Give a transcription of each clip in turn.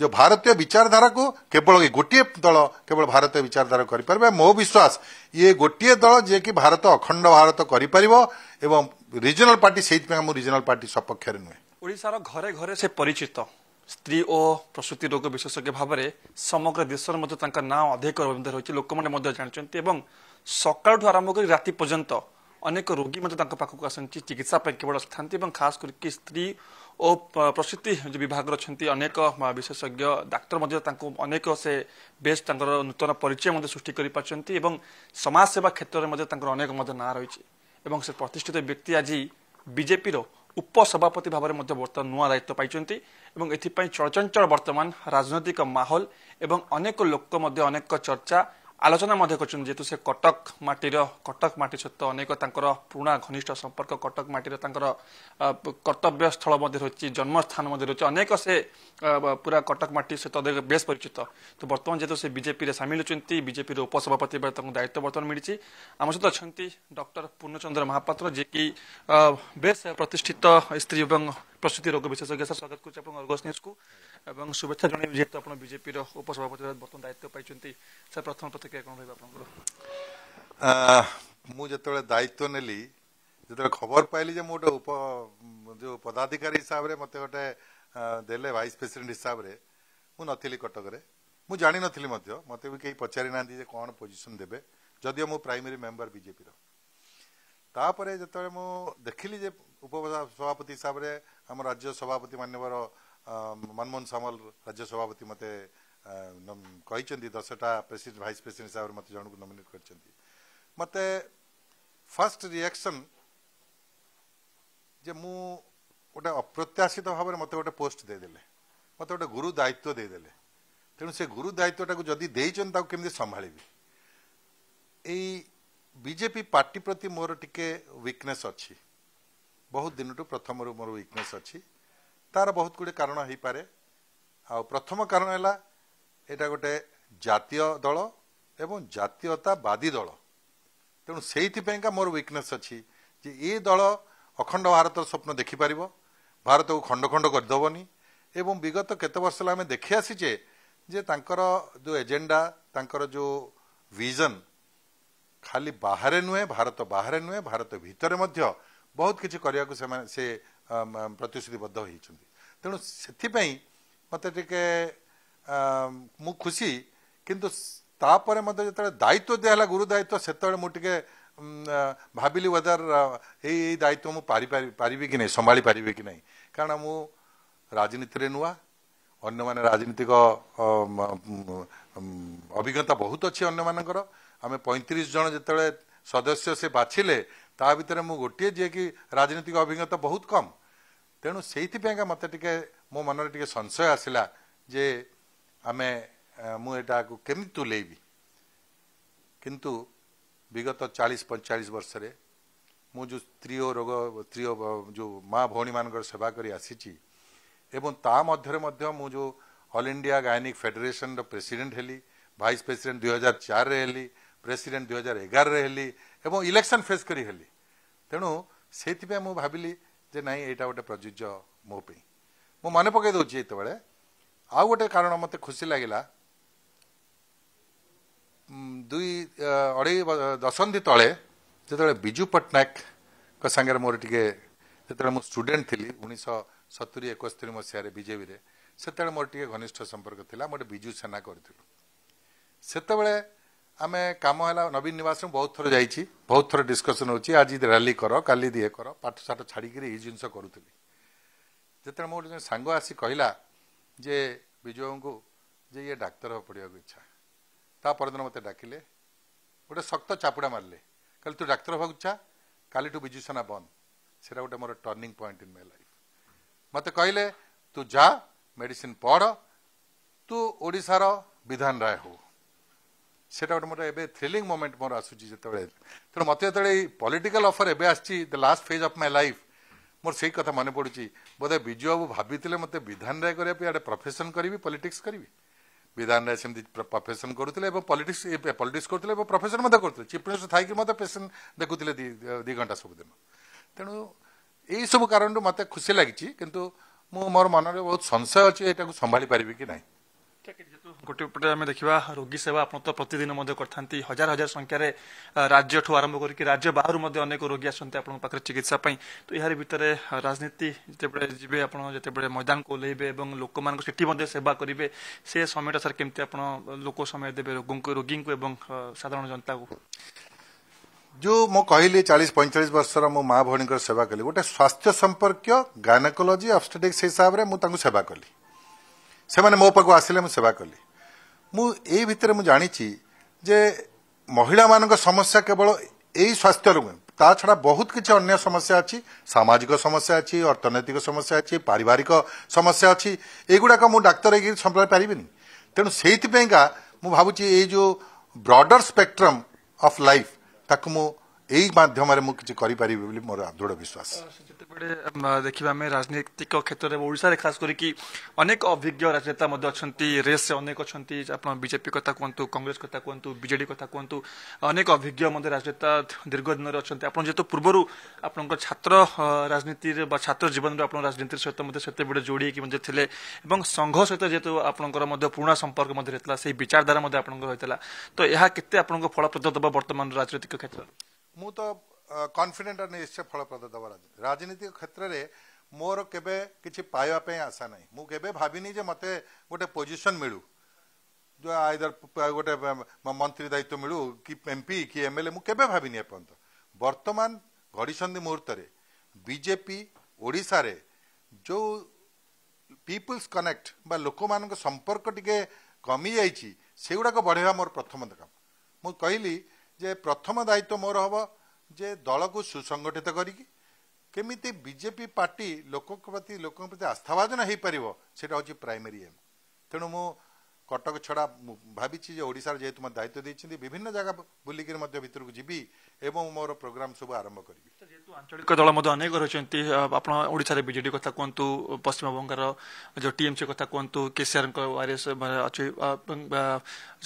ଯେ ଭାରତୀୟ ବିଚାରଧାରାକୁ କେବଳ ଗୋଟିଏ ଦଳ କେବଳ ଭାରତୀୟ ବିଚାରଧାରା କରିପାରିବେ ମୋ ବିଶ୍ୱାସ ଇଏ ଗୋଟିଏ ଦଳ ଯିଏକି ଭାରତ ଅଖଣ୍ଡ ଭାରତ କରିପାରିବ ଏବଂ ରିଜନାଲ ପାର୍ଟି ସେଇଥିପାଇଁ ଆମ ରିଜନାଲ ପାର୍ଟି ସପକ୍ଷରେ ନୁହେଁ ଓଡ଼ିଶାର ଘରେ ଘରେ ସେ ପରିଚିତ ସ୍ତ୍ରୀ ଓ ପ୍ରସୂତି ରୋଗ ବିଶେଷଜ୍ଞ ଭାବରେ ସମଗ୍ର ଦେଶରେ ମଧ୍ୟ ତାଙ୍କ ନାଁ ଅଧିକ ରହିଛି ଲୋକମାନେ ମଧ୍ୟ ଜାଣିଛନ୍ତି ଏବଂ ସକାଳଠୁ ଆରମ୍ଭ କରି ରାତି ପର୍ଯ୍ୟନ୍ତ ଅନେକ ରୋଗୀ ମଧ୍ୟ ତାଙ୍କ ପାଖକୁ ଆସନ୍ତି ଚିକିତ୍ସା ପାଇଁ କେବଳ ଆସିଥାନ୍ତି ଏବଂ ଖାସ କରିକି ସ୍ତ୍ରୀ ଓ ପ୍ରସୂତି ଯେଉଁ ବିଭାଗର ଅଛନ୍ତି ଅନେକ ବିଶେଷଜ୍ଞ ଡାକ୍ତର ମଧ୍ୟ ତାଙ୍କୁ ଅନେକ ସେ ବେଶ୍ ତାଙ୍କର ନୂତନ ପରିଚୟ ମଧ୍ୟ ସୃଷ୍ଟି କରିପାରିଛନ୍ତି ଏବଂ ସମାଜସେବା କ୍ଷେତ୍ରରେ ମଧ୍ୟ ତାଙ୍କର ଅନେକ ମଧ୍ୟ ନାଁ ରହିଛି ଏବଂ ସେ ପ୍ରତିଷ୍ଠିତ ବ୍ୟକ୍ତି ଆଜି ବିଜେପିର ଉପସଭାପତି ଭାବରେ ମଧ୍ୟ ବର୍ତ୍ତମାନ ନୂଆ ଦାୟିତ୍ୱ ପାଇଛନ୍ତି ଏବଂ ଏଥିପାଇଁ ଚଳଚଞ୍ଚଳ ବର୍ତ୍ତମାନ ରାଜନୈତିକ ମାହୋଲ ଏବଂ ଅନେକ ଲୋକ ମଧ୍ୟ ଅନେକ ଚର୍ଚ୍ଚା ଆଲୋଚନା ମଧ୍ୟ କରିଛନ୍ତି ଯେହେତୁ ସେ କଟକ ମାଟିର କଟକ ମାଟି ସହିତ ଅନେକ ତାଙ୍କର ପୁରୁଣା ଘନିଷ୍ଠ ସମ୍ପର୍କ କଟକ ମାଟିର ତାଙ୍କର କର୍ତ୍ତବ୍ୟ ସ୍ଥଳ ମଧ୍ୟ ରହିଛି ଜନ୍ମସ୍ଥାନ ମଧ୍ୟ ରହିଛି ଅନେକ ସେ ପୁରା କଟକ ମାଟି ସହିତ ବେଶ୍ ପରିଚିତ ତ ବର୍ତ୍ତମାନ ଯେହେତୁ ସେ ବିଜେପିରେ ସାମିଲ ହୋଇଛନ୍ତି ବିଜେପିର ଉପସଭାପତି ଭାବେ ତାଙ୍କୁ ଦାୟିତ୍ୱ ବର୍ତ୍ତମାନ ମିଳିଛି ଆମ ସହିତ ଅଛନ୍ତି ଡକ୍ଟର ପୂର୍ଣ୍ଣଚନ୍ଦ୍ର ମହାପାତ୍ର ଯିଏକି ବେଶ୍ ପ୍ରତିଷ୍ଠିତ ସ୍ତ୍ରୀ ଏବଂ ପ୍ରସୂତି ରୋଗ ବିଶେଷଜ୍ଞ ସାର୍ ସ୍ୱାଗତ କରୁଛି ଆପଣଙ୍କ ଅର୍ଗସ୍ ନ୍ୟୁଜ୍କୁ ଏବଂ ଶୁଭେଚ୍ଛା ଜଣାଇବି ଯେହେତୁ ଆପଣ ବିଜେପିର ଉପସଭାପତି ବର୍ତ୍ତମାନ ଦାୟିତ୍ୱ ପାଇଛନ୍ତି ସାର୍ ପ୍ରଥମ ପ୍ରତିକ୍ରିୟା କ'ଣ ରହିବ ଆପଣଙ୍କର ମୁଁ ଯେତେବେଳେ ଦାୟିତ୍ୱ ନେଲି ଯେତେବେଳେ ଖବର ପାଇଲି ଯେ ମୁଁ ଗୋଟେ ଉପ ଯେଉଁ ପଦାଧିକାରୀ ହିସାବରେ ମୋତେ ଗୋଟେ ଦେଲେ ଭାଇସ୍ ପ୍ରେସିଡେଣ୍ଟ ହିସାବରେ ମୁଁ ନଥିଲି କଟକରେ ମୁଁ ଜାଣିନଥିଲି ମଧ୍ୟ ମୋତେ ବି କେହି ପଚାରି ନାହାନ୍ତି ଯେ କ'ଣ ପୋଜିସନ୍ ଦେବେ ଯଦିଓ ମୁଁ ପ୍ରାଇମେରୀ ମେମ୍ବର ବିଜେପିର ତାପରେ ଯେତେବେଳେ ମୁଁ ଦେଖିଲି ଯେ ଉପସଭାପତି ହିସାବରେ ଆମ ରାଜ୍ୟ ସଭାପତି ମାନ୍ୟବର ମନମୋହନ ସାମଲ ରାଜ୍ୟ ସଭାପତି ମୋତେ କହିଛନ୍ତି ଦଶଟା ପ୍ରେସିଡେଣ୍ଟ ଭାଇସ୍ ପ୍ରେସିଡେଣ୍ଟ ହିସାବରେ ମୋତେ ଜଣକୁ ନୋମିନେଟ୍ କରିଛନ୍ତି ମୋତେ ଫାର୍ଷ୍ଟ ରିଆକ୍ସନ୍ ଯେ ମୁଁ ଗୋଟେ ଅପ୍ରତ୍ୟାଶିତ ଭାବରେ ମୋତେ ଗୋଟେ ପୋଷ୍ଟ ଦେଇଦେଲେ ମୋତେ ଗୋଟେ ଗୁରୁ ଦାୟିତ୍ୱ ଦେଇଦେଲେ ତେଣୁ ସେ ଗୁରୁ ଦାୟିତ୍ୱଟାକୁ ଯଦି ଦେଇଛନ୍ତି ତାକୁ କେମିତି ସମ୍ଭାଳିବି ଏଇ ବିଜେପି ପାର୍ଟି ପ୍ରତି ମୋର ଟିକେ ୱିକନେସ୍ ଅଛି ବହୁତ ଦିନଠୁ ପ୍ରଥମରୁ ମୋର ୱିକନେସ୍ ଅଛି ତାର ବହୁତ ଗୁଡ଼ିଏ କାରଣ ହେଇପାରେ ଆଉ ପ୍ରଥମ କାରଣ ହେଲା ଏଇଟା ଗୋଟେ ଜାତୀୟ ଦଳ ଏବଂ ଜାତୀୟତାବାଦୀ ଦଳ ତେଣୁ ସେଇଥିପାଇଁକା ମୋର ୱିକନେସ୍ ଅଛି ଯେ ଏ ଦଳ ଅଖଣ୍ଡ ଭାରତର ସ୍ୱପ୍ନ ଦେଖିପାରିବ ଭାରତକୁ ଖଣ୍ଡ ଖଣ୍ଡ କରିଦେବନି ଏବଂ ବିଗତ କେତେ ବର୍ଷ ହେଲା ଆମେ ଦେଖି ଆସିଛେ ଯେ ତାଙ୍କର ଯେଉଁ ଏଜେଣ୍ଡା ତାଙ୍କର ଯେଉଁ ଭିଜନ୍ ଖାଲି ବାହାରେ ନୁହେଁ ଭାରତ ବାହାରେ ନୁହେଁ ଭାରତ ଭିତରେ ମଧ୍ୟ ବହୁତ କିଛି କରିବାକୁ ସେମାନେ ସେ ପ୍ରତିଶ୍ରୁତିବଦ୍ଧ ହୋଇଛନ୍ତି ତେଣୁ ସେଥିପାଇଁ ମୋତେ ଟିକେ ମୁଁ ଖୁସି କିନ୍ତୁ ତାପରେ ମୋତେ ଯେତେବେଳେ ଦାୟିତ୍ୱ ଦିଆହେଲା ଗୁରୁ ଦାୟିତ୍ୱ ସେତେବେଳେ ମୁଁ ଟିକେ ଭାବିଲି ୱେଦର ଏଇ ଏଇ ଦାୟିତ୍ୱ ମୁଁ ପାରିପାରି ପାରିବି କି ନାହିଁ ସମ୍ଭାଳି ପାରିବି କି ନାହିଁ କାରଣ ମୁଁ ରାଜନୀତିରେ ନୂଆ ଅନ୍ୟମାନେ ରାଜନୀତିକ ଅଭିଜ୍ଞତା ବହୁତ ଅଛି ଅନ୍ୟମାନଙ୍କର ଆମେ ପଇଁତିରିଶ ଜଣ ଯେତେବେଳେ ସଦସ୍ୟ ସେ ବାଛିଲେ ତା ଭିତରେ ମୁଁ ଗୋଟିଏ ଯିଏକି ରାଜନୈତିକ ଅଭିଜ୍ଞତା ବହୁତ କମ୍ ତେଣୁ ସେଇଥିପାଇଁକା ମୋତେ ଟିକେ ମୋ ମନରେ ଟିକେ ସଂଶୟ ଆସିଲା ଯେ ଆମେ ମୁଁ ଏଇଟାକୁ କେମିତି ତୁଲେଇବି କିନ୍ତୁ ବିଗତ ଚାଳିଶ ପଇଁଚାଳିଶ ବର୍ଷରେ ମୁଁ ଯେଉଁ ସ୍ତ୍ରୀ ଓ ରୋଗ ସ୍ତ୍ରୀ ଓ ଯେଉଁ ମା ଭଉଣୀମାନଙ୍କର ସେବା କରି ଆସିଛି ଏବଂ ତା ମଧ୍ୟରେ ମଧ୍ୟ ମୁଁ ଯେଉଁ ଅଲ୍ ଇଣ୍ଡିଆ ଗାଇନିକ୍ ଫେଡେରେସନ୍ର ପ୍ରେସିଡେଣ୍ଟ ହେଲି ଭାଇସ୍ ପ୍ରେସିଡେଣ୍ଟ ଦୁଇ ହଜାର ଚାରିରେ ହେଲି ପ୍ରେସିଡେଣ୍ଟ ଦୁଇ ହଜାର ଏଗାରରେ ହେଲି ଏବଂ ଇଲେକ୍ସନ୍ ଫେସ୍ କରି ହେଲି ତେଣୁ ସେଇଥିପାଇଁ ମୁଁ ଭାବିଲି ଯେ ନାହିଁ ଏଇଟା ଗୋଟେ ପ୍ରଯୁଜ୍ୟ ମୋ ପାଇଁ ମୁଁ ମନେ ପକାଇ ଦେଉଛି ଯେତେବେଳେ ଆଉ ଗୋଟେ କାରଣ ମୋତେ ଖୁସି ଲାଗିଲା ଦୁଇ ଅଢ଼େଇ ଦଶନ୍ଧି ତଳେ ଯେତେବେଳେ ବିଜୁ ପଟ୍ଟନାୟକଙ୍କ ସାଙ୍ଗରେ ମୋର ଟିକେ ଯେତେବେଳେ ମୁଁ ଷ୍ଟୁଡେଣ୍ଟ ଥିଲି ଉଣେଇଶହ ସତୁରି ଏକସ୍ତରି ମସିହାରେ ବିଜେପିରେ ସେତେବେଳେ ମୋର ଟିକେ ଘନିଷ୍ଠ ସମ୍ପର୍କ ଥିଲା ମୁଁ ଗୋଟେ ବିଜୁ ସେନା କରିଥିଲୁ ସେତେବେଳେ ଆମେ କାମ ହେଲା ନବୀନ ନିବାସରେ ବହୁତ ଥର ଯାଇଛି ବହୁତ ଥର ଡିସ୍କସନ୍ ହେଉଛି ଆଜି ରାଲି କର କାଲି ଦିଏ କର ପାଠ ସାଠ ଛାଡ଼ିକିରି ଏଇ ଜିନିଷ କରୁଥିଲି ଯେତେବେଳେ ମୋର ଜଣେ ସାଙ୍ଗ ଆସି କହିଲା ଯେ ବିଜୟଙ୍କୁ ଯେ ଇଏ ଡାକ୍ତର ପଢ଼ିବାକୁ ଇଚ୍ଛା ତା ପରଦିନ ମୋତେ ଡାକିଲେ ଗୋଟେ ଶକ୍ତ ଚାପୁଡ଼ା ମାରିଲେ କାଲି ତୁ ଡାକ୍ତର ହେବାକୁ ଇଚ୍ଛା କାଲିଠୁ ବିଜୁ ସେନା ବନ୍ଦ ସେଇଟା ଗୋଟେ ମୋର turning point in my life ମୋତେ କହିଲେ ତୁ ଯା ମେଡ଼ିସିନ୍ ପଢ଼ ତୁ ଓଡ଼ିଶାର ବିଧାନ ରାୟ ହେଉ ସେଇଟା ଗୋଟେ ମୋର ଏବେ ଥ୍ରିଲିଂ ମୋମେଣ୍ଟ ମୋର ଆସୁଛି ଯେତେବେଳେ ତେଣୁ ମୋତେ ଯେତେବେଳେ ଏଇ ପଲିଟିକାଲ ଅଫର୍ ଏବେ ଆସିଛି the last phase of my life ମୋର ସେଇ କଥା ମନେ ପଡ଼ୁଛି ବୋଧେ ବିଜୁ ବାବୁ ଭାବିଥିଲେ ମୋତେ ବିଧାନ ରାୟ କରିବା ପାଇଁ ଇଆଡ଼େ ପ୍ରଫେସନ୍ କରିବି ପଲିଟିକ୍ସ କରିବି ବିଧାନ ରାୟ ସେମିତି ପ୍ରଫେସନ୍ କରୁଥିଲେ ଏବଂ ପଲିଟିକ୍ସ ପଲିଟିକ୍ସ କରୁଥିଲେ ଏବଂ ପ୍ରଫେସନ୍ ମଧ୍ୟ କରୁଥିଲେ ଚିଫ୍ ମିନିଷ୍ଟର ଥାଇକି ମଧ୍ୟ ପେସେଣ୍ଟ ଦେଖୁଥିଲେ ଦୁଇ ଘଣ୍ଟା ସବୁଦିନ ତେଣୁ ଏଇସବୁ କାରଣରୁ ମୋତେ ଖୁସି ଲାଗିଛି କିନ୍ତୁ ମୁଁ ମୋର ମନରେ ବହୁତ ସଂଶୟ ଅଛି ଏଇଟାକୁ ସମ୍ଭାଳି ପାରିବି କି ନାହିଁ ଗୋଟିଏ ପଟେ ଆମେ ଦେଖିବା ରୋଗୀ ସେବା ଆପଣ ତ ପ୍ରତିଦିନ ମଧ୍ୟ କରିଥାନ୍ତି ହଜାର ହଜାର ସଂଖ୍ୟାରେ ରାଜ୍ୟଠୁ ଆରମ୍ଭ କରିକି ରାଜ୍ୟ ବାହାରୁ ମଧ୍ୟ ଅନେକ ରୋଗୀ ଆସନ୍ତି ଆପଣଙ୍କ ପାଖରେ ଚିକିତ୍ସା ପାଇଁ ତ ଏହାରି ଭିତରେ ରାଜନୀତି ଯେତେବେଳେ ଯିବେ ଆପଣ ଯେତେବେଳେ ମଇଦାନକୁ ଓହ୍ଲେଇବେ ଏବଂ ଲୋକମାନଙ୍କୁ ସେଠି ମଧ୍ୟ ସେବା କରିବେ ସେ ସମୟଟା ସାର୍ କେମିତି ଆପଣ ଲୋକ ସମୟ ଦେବେ ରୋଗୀଙ୍କୁ ରୋଗୀଙ୍କୁ ଏବଂ ସାଧାରଣ ଜନତାକୁ ଯେଉଁ ମୁଁ କହିଲି ଚାଳିଶ ପଇଁଚାଳିଶ ବର୍ଷର ମୋ ମା ଭଉଣୀଙ୍କର ସେବା କଲି ଗୋଟେ ସ୍ୱାସ୍ଥ୍ୟ ସମ୍ପର୍କୀୟ ଗାଇନାକୋଲୋଜି ଅବଷ୍ଟେଟିକ୍ସ ହିସାବରେ ମୁଁ ତାଙ୍କୁ ସେବା କଲି ସେମାନେ ମୋ ପାଖକୁ ଆସିଲେ ମୁଁ ସେବା କଲି ମୁଁ ଏଇ ଭିତରେ ମୁଁ ଜାଣିଛି ଯେ ମହିଳାମାନଙ୍କ ସମସ୍ୟା କେବଳ ଏଇ ସ୍ୱାସ୍ଥ୍ୟରୁ ନୁହେଁ ତା ଛଡ଼ା ବହୁତ କିଛି ଅନ୍ୟ ସମସ୍ୟା ଅଛି ସାମାଜିକ ସମସ୍ୟା ଅଛି ଅର୍ଥନୈତିକ ସମସ୍ୟା ଅଛି ପାରିବାରିକ ସମସ୍ୟା ଅଛି ଏଗୁଡ଼ାକ ମୁଁ ଡାକ୍ତର ହେଇକି ସମ୍ଭାଳି ପାରିବିନି ତେଣୁ ସେଇଥିପାଇଁକା ମୁଁ ଭାବୁଛି ଏଇ ଯେଉଁ ବ୍ରଡ଼ର୍ ସ୍ପେକ୍ଟ୍ରମ୍ ଅଫ୍ ଲାଇଫ୍ ତାକୁ ମୁଁ ଏଇ ମାଧ୍ୟମରେ ମୁଁ କିଛି କରିପାରିବି ବୋଲି ମୋର ଦୃଢ଼ ବିଶ୍ୱାସ ଯେତେବେଳେ ଦେଖିବା ଆମେ ରାଜନୈତିକ କ୍ଷେତ୍ରରେ ଓଡ଼ିଶାରେ ଖାସ କରିକି ଅନେକ ଅଭିଜ୍ଞ ରାଜନେତା ମଧ୍ୟ ଅଛନ୍ତି ରେସ୍ରେ ଅନେକ ଅଛନ୍ତି ଆପଣ ବିଜେପି କଥା କୁହନ୍ତୁ କଂଗ୍ରେସ କଥା କୁହନ୍ତୁ ବିଜେଡି କଥା କୁହନ୍ତୁ ଅନେକ ଅଭିଜ୍ଞ ମଧ୍ୟ ରାଜନେତା ଦୀର୍ଘ ଦିନରେ ଅଛନ୍ତି ଆପଣ ଯେହେତୁ ପୂର୍ବରୁ ଆପଣଙ୍କ ଛାତ୍ର ରାଜନୀତିରେ ବା ଛାତ୍ର ଜୀବନରେ ଆପଣ ରାଜନୀତି ସହିତ ମଧ୍ୟ ସେତେବେଳେ ଯୋଡ଼ି ହେଇକି ମଧ୍ୟ ଥିଲେ ଏବଂ ସଂଘ ସହିତ ଯେହେତୁ ଆପଣଙ୍କର ମଧ୍ୟ ପୁରୁଣା ସମ୍ପର୍କ ମଧ୍ୟ ରହିଥିଲା ସେହି ବିଚାରଧାରା ମଧ୍ୟ ଆପଣଙ୍କର ରହିଥିଲା ତ ଏହା କେତେ ଆପଣଙ୍କ ଫଳପ୍ରଦ ଦେବ ବର୍ତ୍ତମାନ ରାଜନୈତିକ କ୍ଷେତ୍ରରେ ମୁଁ ତ କନଫିଡେଣ୍ଟ ନିଶ୍ଚୟ ଫଳପ୍ରଦ ଦେବ ରାଜନୀତି ରାଜନୀତିକ କ୍ଷେତ୍ରରେ ମୋର କେବେ କିଛି ପାଇବା ପାଇଁ ଆଶା ନାହିଁ ମୁଁ କେବେ ଭାବିନି ଯେ ମୋତେ ଗୋଟେ ପୋଜିସନ୍ ମିଳୁ ଆଇଦର ଗୋଟେ ମନ୍ତ୍ରୀ ଦାୟିତ୍ୱ ମିଳୁ କି ଏମ୍ପି କି ଏମ୍ ଏଲ୍ ଏ ମୁଁ କେବେ ଭାବିନି ଏପର୍ଯ୍ୟନ୍ତ ବର୍ତ୍ତମାନ ଘଡ଼ିସନ୍ଧି ମୁହୂର୍ତ୍ତରେ ବିଜେପି ଓଡ଼ିଶାରେ ଯେଉଁ ପିପୁଲ୍ସ କନେକ୍ଟ ବା ଲୋକମାନଙ୍କ ସମ୍ପର୍କ ଟିକେ କମିଯାଇଛି ସେଗୁଡ଼ାକ ବଢ଼େଇବା ମୋର ପ୍ରଥମ କାମ ମୁଁ କହିଲି ଯେ ପ୍ରଥମ ଦାୟିତ୍ୱ ମୋର ହେବ ଯେ ଦଳକୁ ସୁସଂଗଠିତ କରିକି କେମିତି ବିଜେପି ପାର୍ଟି ଲୋକଙ୍କ ପ୍ରତି ଲୋକଙ୍କ ପ୍ରତି ଆସ୍ଥାଭାଜନ ହେଇପାରିବ ସେଇଟା ହେଉଛି ପ୍ରାଇମେରୀ ଏମ୍ ତେଣୁ ମୁଁ কটক ছড়া ভাবিছি যে ওড়িশার যেহেতু মতো দায়িত্ব দিয়েছেন বিভিন্ন জায়গা বুলিকি মধ্যে ভিতরক যাবি এবং মোর প্রোগ্রাম সব আরম্ভ করবি যেহেতু আঞ্চলিক দল মধ্যে অনেক রয়েছেন আপনার ওড়িশার বিজেডি কথা কুহতু পশ্চিমবঙ্গর যে টিএমসি কথা কুহতু কেসিআর ওআরএস অছি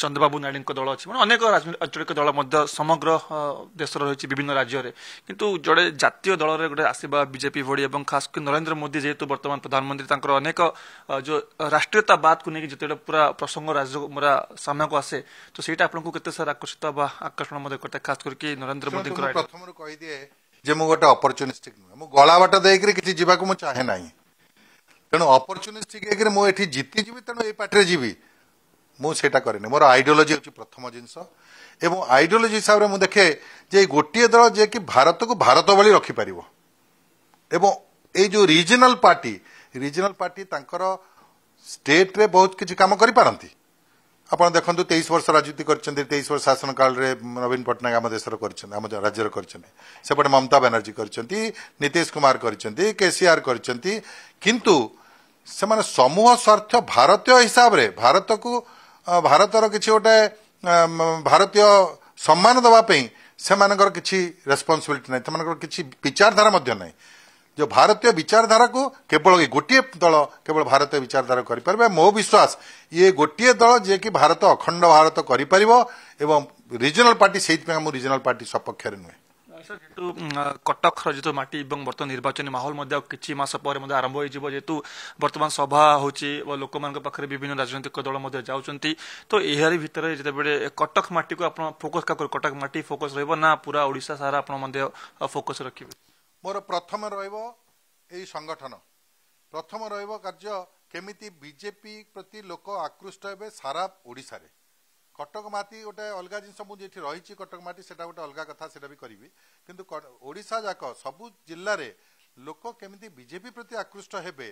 চন্দ্রবাবু নাইডুঙ্ দল অছি মানে অনেক আঞ্চলিক দল মধ্যে সমগ্র দেশর রয়েছে বিভিন্ন রাজ্যরে কিন্তু জড়ে জাতীয় দলরে গোটে আসবা বিজেপি ভড়ি এবং খাস করে নরেন্দ্র মোদি যেহেতু বর্তমান প্রধানমন্ত্রী তাঁর অনেক যে রাষ্ট্রীয়তাবাদকে নিয়ে যেতে পুরা ପ୍ରସଙ୍ଗ ରାଜ୍ୟ ସାମ୍ନାକୁ ଆସେ ତ ସେଇଟା ଆପଣଙ୍କୁ କେତେ ସାର୍ ଆକର୍ଷିତ ବା ଆକର୍ଷଣ ମଧ୍ୟ କରିଥାଏ ଖାସ କରିକି ନରେନ୍ଦ୍ର ମୋଦିଙ୍କର ପ୍ରଥମରୁ କହିଦିଏ ଯେ ମୁଁ ଗୋଟେ ଅପରଚ୍ୟୁନିଷ୍ଟିକ ନୁହେଁ ମୁଁ ଗଳା ବାଟ ଦେଇକରି କିଛି ଯିବାକୁ ମୁଁ ଚାହେଁ ନାହିଁ ତେଣୁ ଅପରଚ୍ୟୁନିଷ୍ଟିକ ହେଇକରି ମୁଁ ଏଠି ଜିତିଯିବି ତେଣୁ ଏଇ ପାର୍ଟିରେ ଯିବି ମୁଁ ସେଇଟା କରେନି ମୋର ଆଇଡିଓଲୋଜି ହେଉଛି ପ୍ରଥମ ଜିନିଷ ଏବଂ ଆଇଡିଓଲୋଜି ହିସାବରେ ମୁଁ ଦେଖେ ଯେ ଗୋଟିଏ ଦଳ ଯିଏକି ଭାରତକୁ ଭାରତ ଭଳି ରଖିପାରିବ ଏବଂ ଏଇ ଯେଉଁ ରିଜନାଲ ପାର୍ଟି ରିଜନାଲ ପାର୍ଟି ତାଙ୍କର ଷ୍ଟେଟ୍ରେ ବହୁତ କିଛି କାମ କରିପାରନ୍ତି ଆପଣ ଦେଖନ୍ତୁ ତେଇଶ ବର୍ଷ ରାଜନୀତି କରିଛନ୍ତି ତେଇଶ ବର୍ଷ ଶାସନ କାଳରେ ନବୀନ ପଟ୍ଟନାୟକ ଆମ ଦେଶର କରିଛନ୍ତି ଆମ ରାଜ୍ୟର କରିଛନ୍ତି ସେପଟେ ମମତା ବାନାର୍ଜୀ କରିଛନ୍ତି ନୀତିଶ କୁମାର କରିଛନ୍ତି କେସିଆର୍ କରିଛନ୍ତି କିନ୍ତୁ ସେମାନେ ସମୂହ ସ୍ୱାର୍ଥ ଭାରତୀୟ ହିସାବରେ ଭାରତକୁ ଭାରତର କିଛି ଗୋଟେ ଭାରତୀୟ ସମ୍ମାନ ଦେବା ପାଇଁ ସେମାନଙ୍କର କିଛି ରେସ୍ପନ୍ସିବିଲିଟି ନାହିଁ ସେମାନଙ୍କର କିଛି ବିଚାରଧାରା ମଧ୍ୟ ନାହିଁ ଯେ ଭାରତୀୟ ବିଚାରଧାରାକୁ କେବଳ ଏ ଗୋଟିଏ ଦଳ କେବଳ ଭାରତୀୟ ବିଚାରଧାରା କରିପାରିବେ ମୋ ବିଶ୍ୱାସ ଇଏ ଗୋଟିଏ ଦଳ ଯିଏକି ଭାରତ ଅଖଣ୍ଡ ଭାରତ କରିପାରିବ ଏବଂ ରିଜନାଲ ପାର୍ଟି ସେଇଥିପାଇଁ ଆମ ରିଜନାଲ ପାର୍ଟି ସପକ୍ଷରେ ନୁହେଁ ଯେହେତୁ କଟକର ଯେହେତୁ ମାଟି ଏବଂ ବର୍ତ୍ତମାନ ନିର୍ବାଚନୀ ମାହୋଲ ମଧ୍ୟ କିଛି ମାସ ପରେ ମଧ୍ୟ ଆରମ୍ଭ ହୋଇଯିବ ଯେହେତୁ ବର୍ତ୍ତମାନ ସଭା ହେଉଛି ଏବଂ ଲୋକମାନଙ୍କ ପାଖରେ ବିଭିନ୍ନ ରାଜନୈତିକ ଦଳ ମଧ୍ୟ ଯାଉଛନ୍ତି ତ ଏହାରି ଭିତରେ ଯେତେବେଳେ କଟକ ମାଟିକୁ ଆପଣ ଫୋକସ କାହାକୁ କଟକ ମାଟି ଫୋକସ ରହିବ ନା ପୁରା ଓଡ଼ିଶା ସାରା ଆପଣ ମଧ୍ୟ ଫୋକସ ରଖିବେ ମୋର ପ୍ରଥମ ରହିବ ଏଇ ସଂଗଠନ ପ୍ରଥମ ରହିବ କାର୍ଯ୍ୟ କେମିତି ବିଜେପି ପ୍ରତି ଲୋକ ଆକୃଷ୍ଟ ହେବେ ସାରା ଓଡ଼ିଶାରେ କଟକ ମାଟି ଗୋଟେ ଅଲଗା ଜିନିଷ ମୁଁ ଯେଉଁଠି ରହିଛି କଟକ ମାଟି ସେଇଟା ଗୋଟେ ଅଲଗା କଥା ସେଇଟା ବି କରିବି କିନ୍ତୁ ଓଡ଼ିଶା ଯାକ ସବୁ ଜିଲ୍ଲାରେ ଲୋକ କେମିତି ବିଜେପି ପ୍ରତି ଆକୃଷ୍ଟ ହେବେ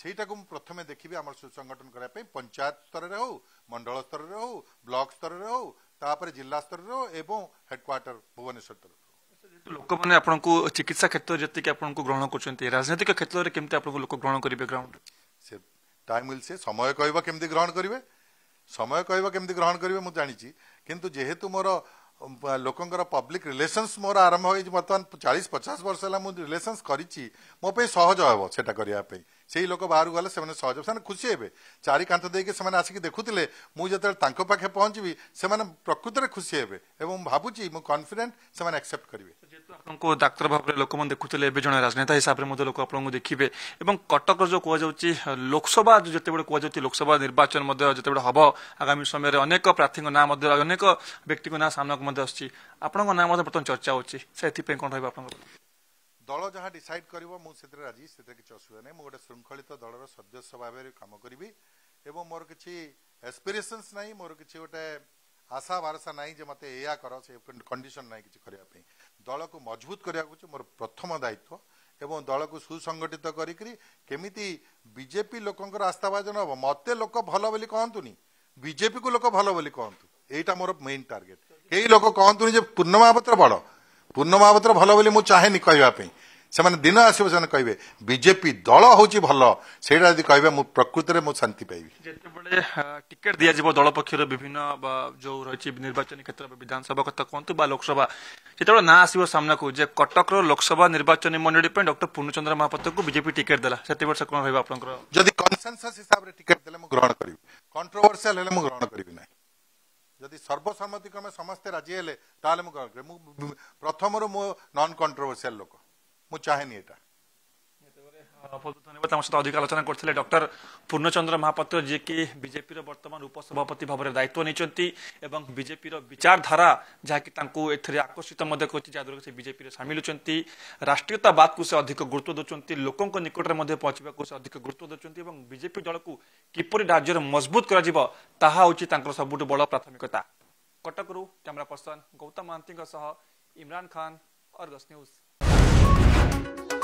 ସେଇଟାକୁ ମୁଁ ପ୍ରଥମେ ଦେଖିବି ଆମର ସୁସଂଗଠନ କରିବା ପାଇଁ ପଞ୍ଚାୟତ ସ୍ତରରେ ହେଉ ମଣ୍ଡଳ ସ୍ତରରେ ହେଉ ବ୍ଲକ ସ୍ତରରେ ହେଉ ତାପରେ ଜିଲ୍ଲା ସ୍ତରରେ ହେଉ ଏବଂ ହେଡ଼କ୍ୱାର୍ଟର ଭୁବନେଶ୍ୱର ତରଫରୁ ଲୋକମାନେ ଆପଣଙ୍କୁ ଚିକିତ୍ସା କ୍ଷେତ୍ରରେ ଯେତିକି ଆପଣଙ୍କୁ ଗ୍ରହଣ କରୁଛନ୍ତି ରାଜନୈତିକ କ୍ଷେତ୍ରରେ କେମିତି ଆପଣଙ୍କୁ ଲୋକ ଗ୍ରହଣ କରିବେ ଗ୍ରାଉଣ୍ଡ ସେ ଟାଇମ ୱିଲ୍ ସେ ସମୟ କହିବ କେମିତି ଗ୍ରହଣ କରିବେ ସମୟ କହିବ କେମିତି ଗ୍ରହଣ କରିବେ ମୁଁ ଜାଣିଛି କିନ୍ତୁ ଯେହେତୁ ମୋର ଲୋକଙ୍କର ପବ୍ଲିକ ରିଲେସନ୍ସ ମୋର ଆରମ୍ଭ ହୋଇଛି ବର୍ତ୍ତମାନ ଚାଳିଶ ପଚାଶ ବର୍ଷ ହେଲା ମୁଁ ରିଲେସନ୍ସ କରିଛି ମୋ ପାଇଁ ସହଜ ହେବ ସେଇଟା କରିବା ପାଇଁ সেই ଲୋକ ବାହାରକୁ ଗଲେ ସେମାନେ ସହଜ ସେମାନେ ଖୁସି ହେବେ ଚାରି କାନ୍ଥ ଦେଇକି ସେମାନେ ଆସିକି ଦେଖୁଥିଲେ ମୁଁ ଯେତେବେଳେ ତାଙ୍କ ପାଖେ ପହଞ୍ଚିବି ସେମାନେ ପ୍ରକୃତରେ ଖୁସି ହେବେ ଏବଂ ମୁଁ ଭାବୁଛି ମୁଁ କନଫିଡେଣ୍ଟ ସେମାନେ ଆକ୍ସେପ୍ଟ କରିବେ ଯେହେତୁ ଆପଣଙ୍କୁ ଡାକ୍ତର ଭାବରେ ଲୋକମାନେ ଦେଖୁଥିଲେ ଏବେ ଜଣେ ରାଜନେତା ହିସାବରେ ମଧ୍ୟ ଲୋକ ଆପଣଙ୍କୁ ଦେଖିବେ ଏବଂ କଟକର ଯେଉଁ କୁହାଯାଉଛି ଲୋକସଭା ଯେତେବେଳେ କୁହାଯାଉଛି ଲୋକସଭା ନିର୍ବାଚନ ମଧ୍ୟ ଯେତେବେଳେ ହେବ ଆଗାମୀ ସମୟରେ ଅନେକ ପ୍ରାର୍ଥୀଙ୍କ ନାଁ ମଧ୍ୟ ଅନେକ ବ୍ୟକ୍ତିଙ୍କ ନାଁ ସାମ୍ନାକୁ ମଧ୍ୟ ଆସୁଛି ଆପଣଙ୍କ ନାଁ ମଧ୍ୟ ବର୍ତ୍ତମାନ ଚର୍ଚ୍ଚା ହେଉଛି ସେଥିପାଇଁ କ'ଣ ରହିବ ଆପଣଙ୍କର ଦଳ ଯାହା ଡିସାଇଡ୍ କରିବ ମୁଁ ସେଥିରେ ରାଜି ସେଥିରେ କିଛି ଅସୁବିଧା ନାହିଁ ମୁଁ ଗୋଟେ ଶୃଙ୍ଖଳିତ ଦଳର ସଦସ୍ୟ ଭାବରେ କାମ କରିବି ଏବଂ ମୋର କିଛି ଏସ୍ପିରେସନ୍ସ ନାହିଁ ମୋର କିଛି ଗୋଟେ ଆଶା ଭରସା ନାହିଁ ଯେ ମୋତେ ଏଇଆ କର ସେ କଣ୍ଡିସନ୍ ନାହିଁ କିଛି କରିବା ପାଇଁ ଦଳକୁ ମଜବୁତ କରିବାକୁ ହେଉଛି ମୋର ପ୍ରଥମ ଦାୟିତ୍ୱ ଏବଂ ଦଳକୁ ସୁସଂଗଠିତ କରିକିରି କେମିତି ବିଜେପି ଲୋକଙ୍କର ଆସ୍ଥାଭାଜନ ହେବ ମୋତେ ଲୋକ ଭଲ ବୋଲି କହନ୍ତୁନି ବିଜେପିକୁ ଲୋକ ଭଲ ବୋଲି କହନ୍ତୁ ଏଇଟା ମୋର ମେନ୍ ଟାର୍ଗେଟ୍ କେହି ଲୋକ କହନ୍ତୁନି ଯେ ପୂର୍ଣ୍ଣମା ପତ୍ର ବଡ଼ ପୂର୍ଣ୍ଣମା ମହାପାତ୍ର ଭଲ ବୋଲି ମୁଁ ଚାହେଁନି କହିବା ପାଇଁ ସେମାନେ ଦିନ ଆସିବ ସେମାନେ କହିବେ ବିଜେପି ଦଳ ହେଉଛି ଭଲ ସେଇଟା ଯଦି କହିବେ ମୁଁ ପ୍ରକୃତରେ ମୁଁ ଶାନ୍ତି ପାଇବି ଯେତେବେଳେ ଟିକେଟ୍ ଦିଆଯିବ ଦଳ ପକ୍ଷରୁ ବିଭିନ୍ନ ଯୋଉ ରହିଛି ନିର୍ବାଚନୀ କ୍ଷେତ୍ର ବିଧାନସଭା କଥା କୁହନ୍ତୁ ବା ଲୋକସଭା ଯେତେବେଳେ ନାଁ ଆସିବ ସାମ୍ନାକୁ ଯେ କଟକର ଲୋକସଭା ନିର୍ବାଚନୀ ମଣ୍ଡଳୀ ପାଇଁ ଡକ୍ଟର ପୂର୍ଣ୍ଣଚନ୍ଦ୍ର ମହାପାତ୍ରଙ୍କୁ ବିଜେପି ଟିକେଟ୍ ଦେଲା ସେତେବେଳେ କ'ଣ ରହିବ ଆପଣଙ୍କର ଯଦି କନସେନ୍ସସ୍ ହିସାବରେ ଟିକେଟ୍ ଦେଲେ ମୁଁ ଗ୍ରହଣ କରିବି କଣ୍ଟ୍ରୋଭର୍ସିଆଲ ହେଲେ ମୁଁ ଗ୍ରହଣ କରିବି ନାହିଁ ଯଦି ସର୍ବସମ୍ମତିକ୍ରମେ ସମସ୍ତେ ରାଜି ହେଲେ ତାହେଲେ ମୁଁ କ'ଣ କରିବି ମୁଁ ପ୍ରଥମରୁ ମୁଁ ନନ୍ କଣ୍ଟ୍ରୋଭର୍ସିଆଲ ଲୋକ ମୁଁ ଚାହେଁନି ଏଇଟା ধন্যবাদ আমার সাথে অধিক আলোচনা করলে ডক্টর পূর্ণচন্দ্র মহাপাত্র যে কি বিজেপির বর্তমান উপসভাপতি ভাবে দায়িত্ব নিয়েছেন এবং বিজেপির বিচারধারা যা কি তাঁকু এতে আকর্ষিত মধ্যে করছে যাদ্বারা সে বিজেপির সামিল হচ্ছেন রাষ্ট্রীয়তাবাদকে সে অধিক গুরুত্ব দেওয়া লোক নিকটরে মধ্যে পৌঁছবা সে অধিক গুরুত্ব দেওয়া এবং বিজেপি দলকু কিপর রাজ্যের মজবুত করা তাহা হচ্ছে তাঁর সবুঠ বড় প্রাথমিকতা কটকরু camera person Gautam Mohanty Imran Khan Argus news